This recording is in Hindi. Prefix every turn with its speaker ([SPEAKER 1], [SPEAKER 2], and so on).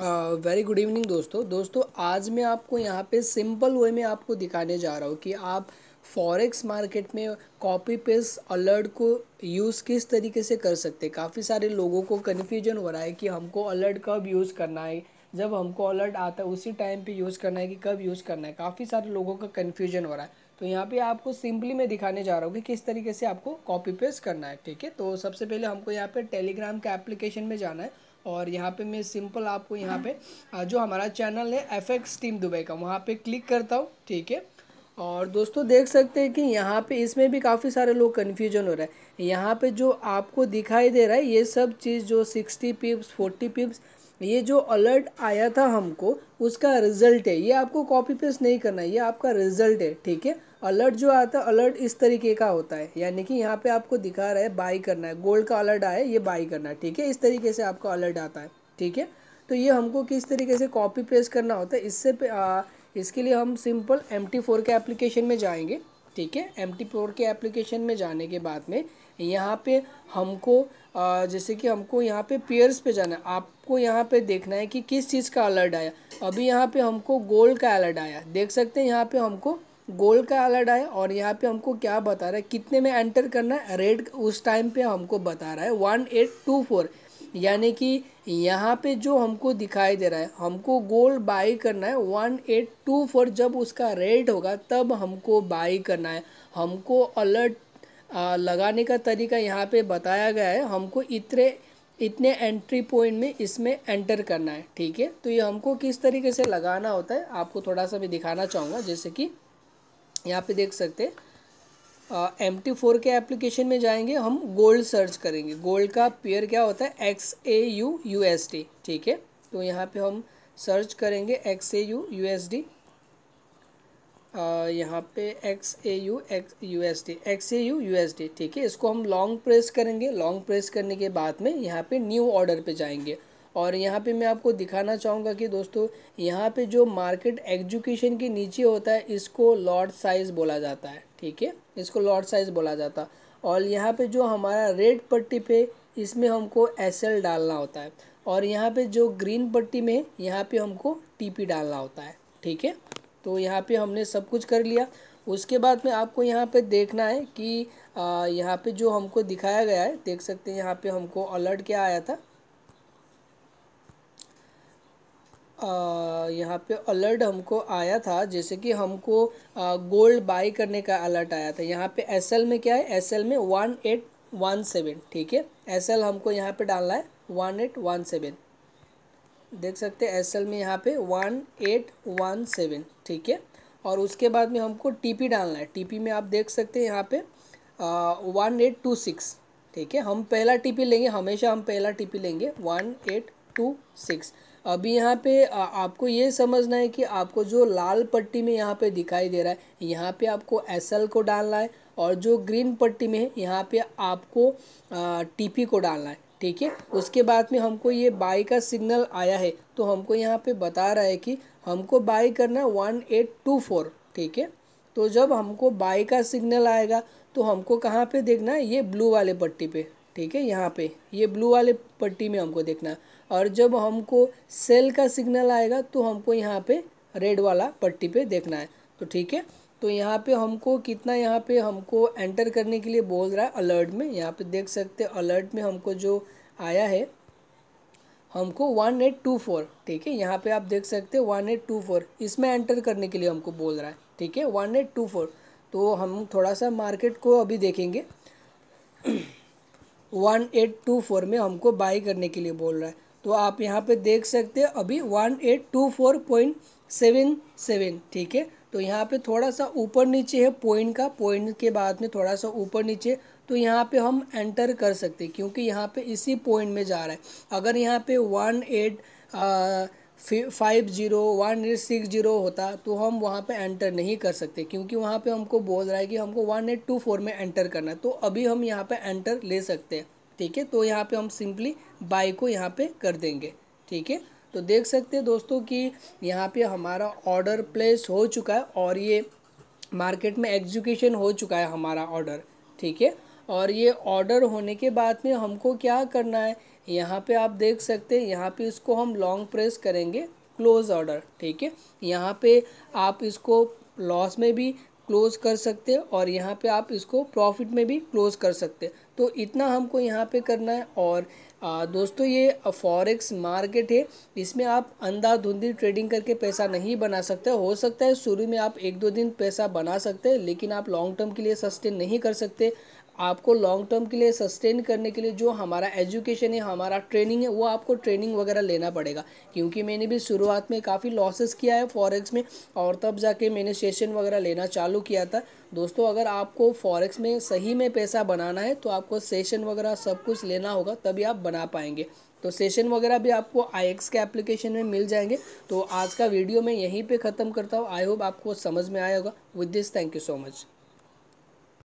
[SPEAKER 1] वेरी गुड इवनिंग दोस्तों दोस्तों आज मैं आपको यहाँ पे सिंपल वे में आपको दिखाने जा रहा हूँ कि आप फॉरेक्स मार्केट में कॉपी पेस्ट अलर्ट को यूज़ किस तरीके से कर सकते हैं काफ़ी सारे लोगों को कन्फ्यूजन हो रहा है कि हमको अलर्ट कब यूज़ करना है जब हमको अलर्ट आता है उसी टाइम पे यूज़ करना है कि कब यूज़ करना है काफ़ी सारे लोगों का कन्फ्यूजन हो रहा है तो यहाँ पे आपको सिंपली मैं दिखाने जा रहा हूँ कि किस तरीके से आपको कॉपी पेस्ट करना है ठीक है तो सबसे पहले हमको यहाँ पे टेलीग्राम के एप्लीकेशन में जाना है और यहाँ पे मैं सिंपल आपको यहाँ पे जो हमारा चैनल है एफ एक्स टीम दुबई का वहाँ पे क्लिक करता हूँ ठीक है और दोस्तों देख सकते हैं कि यहाँ पे इसमें भी काफ़ी सारे लोग कन्फ्यूजन हो रहा है यहाँ पे जो आपको दिखाई दे रहा है ये सब चीज़ जो सिक्सटी पिप्स फोर्टी पिप्स ये जो अलर्ट आया था हमको उसका रिज़ल्ट है ये आपको कॉपी पेस्ट नहीं करना है ये आपका रिज़ल्ट है ठीक है अलर्ट जो आता है अलर्ट इस तरीके का होता है यानी कि यहाँ पे आपको दिखा रहा है बाई करना है गोल्ड का अलर्ट आया ये बाई करना है ठीक है इस तरीके से आपको अलर्ट आता है ठीक है तो ये हमको किस तरीके से कॉपी पेस्ट करना होता है इससे आ, इसके लिए हम सिंपल एम टी फोर के एप्लीकेशन में जाएंगे ठीक है एम टी फोर के एप्लीकेशन में जाने के बाद में यहाँ पे हमको आ, जैसे कि हमको यहाँ पे पेयर्स पे जाना है आपको यहाँ पे देखना है कि किस चीज़ का अलर्ट आया अभी यहाँ पे हमको गोल्ड का अलर्ट आया देख सकते हैं यहाँ पे हमको गोल्ड का अलर्ट आया और यहाँ पे हमको क्या बता रहा है कितने में एंटर करना है रेड उस टाइम पे हमको बता रहा है वन एट टू फोर यानी कि यहाँ पे जो हमको दिखाई दे रहा है हमको गोल्ड बाई करना है वन एट टू फोर जब उसका रेट होगा तब हमको बाई करना है हमको अलर्ट लगाने का तरीका यहाँ पे बताया गया है हमको इतने इतने एंट्री पॉइंट में इसमें एंटर करना है ठीक है तो ये हमको किस तरीके से लगाना होता है आपको थोड़ा सा भी दिखाना चाहूँगा जैसे कि यहाँ पे देख सकते एम टी फोर के एप्लीकेशन में जाएंगे हम गोल्ड सर्च करेंगे गोल्ड का पेयर क्या होता है X A U U S D ठीक है तो यहाँ पे हम सर्च करेंगे X A U U S D यहाँ पे X A U X U S D X A U U S D ठीक है इसको हम लॉन्ग प्रेस करेंगे लॉन्ग प्रेस करने के बाद में यहाँ पे न्यू ऑर्डर पे जाएंगे और यहाँ पे मैं आपको दिखाना चाहूँगा कि दोस्तों यहाँ पे जो मार्केट एग्जुकेशन के नीचे होता है इसको लॉट साइज़ बोला जाता है ठीक है इसको लॉट साइज़ बोला जाता है और यहाँ पे जो हमारा रेड पट्टी पे इसमें हमको एस डालना होता है और यहाँ पे जो ग्रीन पट्टी में यहाँ पे हमको टी डालना होता है ठीक है तो यहाँ पर हमने सब कुछ कर लिया उसके बाद में आपको यहाँ पे देखना है कि यहाँ पे जो हमको दिखाया गया है देख सकते हैं यहाँ पे हमको अलर्ट क्या आया था यहाँ पे अलर्ट हमको आया था जैसे कि हमको गोल्ड बाई करने का अलर्ट आया था यहाँ पे एस में क्या है एस में वन एट वन सेवन ठीक है एस हमको यहाँ पे डालना है वन एट वन सेवन देख सकते हैं एस में यहाँ पे वन एट वन सेवन ठीक है और उसके बाद में हमको टीपी डालना है टीपी में आप देख सकते हैं यहाँ पर वन एट टू सिक्स ठीक है हम पहला टीपी लेंगे हमेशा हम पहला टीपी लेंगे वन एट टू सिक्स अभी यहाँ पे आपको ये समझना है कि आपको जो लाल पट्टी में यहाँ पे दिखाई दे रहा है यहाँ पे आपको एस को डालना है और जो ग्रीन पट्टी में है यहाँ पे आपको टी को डालना है ठीक है उसके बाद में हमको ये बाई का सिग्नल आया है तो हमको यहाँ पे बता रहा है कि हमको बाई करना वन एट टू फोर ठीक है तो जब हमको बाई का सिग्नल आएगा तो हमको कहाँ पे देखना है ये ब्लू वाले पट्टी पे ठीक है यहाँ पे ये ब्लू वाले पट्टी में हमको देखना है और जब हमको सेल का सिग्नल आएगा तो हमको यहाँ पे रेड वाला पट्टी पे देखना है तो ठीक है तो यहाँ पे हमको कितना यहाँ पे हमको एंटर करने के लिए बोल रहा है अलर्ट में यहाँ पे देख सकते अलर्ट में हमको जो आया है हमको वन एट टू फोर ठीक है यहाँ पे आप देख सकते हैं वन एट टू फोर इसमें एंटर करने के लिए हमको बोल रहा है ठीक है वन एट टू फोर तो हम थोड़ा सा मार्केट को अभी देखेंगे वन एट टू फोर में हमको बाई करने के लिए बोल रहा है तो आप यहाँ पे देख सकते हैं अभी one eight two four point seven seven ठीक है तो यहाँ पे थोड़ा सा ऊपर नीचे है पॉइंट का पॉइंट के बाद में थोड़ा सा ऊपर नीचे तो यहाँ पे हम एंटर कर सकते हैं क्योंकि यहाँ पे इसी पॉइंट में जा रहा है अगर यहाँ पे one eight five zero one eight six zero होता तो हम वहाँ पे एंटर नहीं कर सकते क्योंकि वहाँ पे हमको बोल रहा है कि हमको वन एट टू फोर में एंटर करना है तो अभी हम यहाँ पे एंटर ले सकते हैं ठीक है तो यहाँ पे हम सिंपली बाई को यहाँ पे कर देंगे ठीक है तो देख सकते हैं दोस्तों कि यहाँ पे हमारा ऑर्डर प्लेस हो चुका है और ये मार्केट में एग्जीक्यूशन हो चुका है हमारा ऑर्डर ठीक है और ये ऑर्डर होने के बाद में हमको क्या करना है यहाँ पे आप देख सकते हैं यहाँ पे इसको हम लॉन्ग प्रेस करेंगे क्लोज ऑर्डर ठीक है यहाँ पे आप इसको लॉस में भी क्लोज़ कर सकते हैं और यहाँ पे आप इसको प्रॉफिट में भी क्लोज़ कर सकते हैं तो इतना हमको यहाँ पे करना है और आ, दोस्तों ये फॉरेक्स मार्केट है इसमें आप अंधाधुंधी ट्रेडिंग करके पैसा नहीं बना सकते हो सकता है शुरू में आप एक दो दिन पैसा बना सकते हैं लेकिन आप लॉन्ग टर्म के लिए सस्टेन नहीं कर सकते आपको लॉन्ग टर्म के लिए सस्टेन करने के लिए जो हमारा एजुकेशन है हमारा ट्रेनिंग है वो आपको ट्रेनिंग वगैरह लेना पड़ेगा क्योंकि मैंने भी शुरुआत में काफ़ी लॉसेस किया है फॉरेक्स में और तब जाके मैंने सेशन वगैरह लेना चालू किया था दोस्तों अगर आपको फॉरेक्स में सही में पैसा बनाना है तो आपको सेशन वगैरह सब कुछ लेना होगा तभी आप बना पाएंगे तो सेशन वगैरह भी आपको आई एक्स के एप्लीकेशन में मिल जाएंगे तो आज का वीडियो मैं यहीं पे ख़त्म करता हूँ आई होप आपको समझ में आया होगा with this thank you so much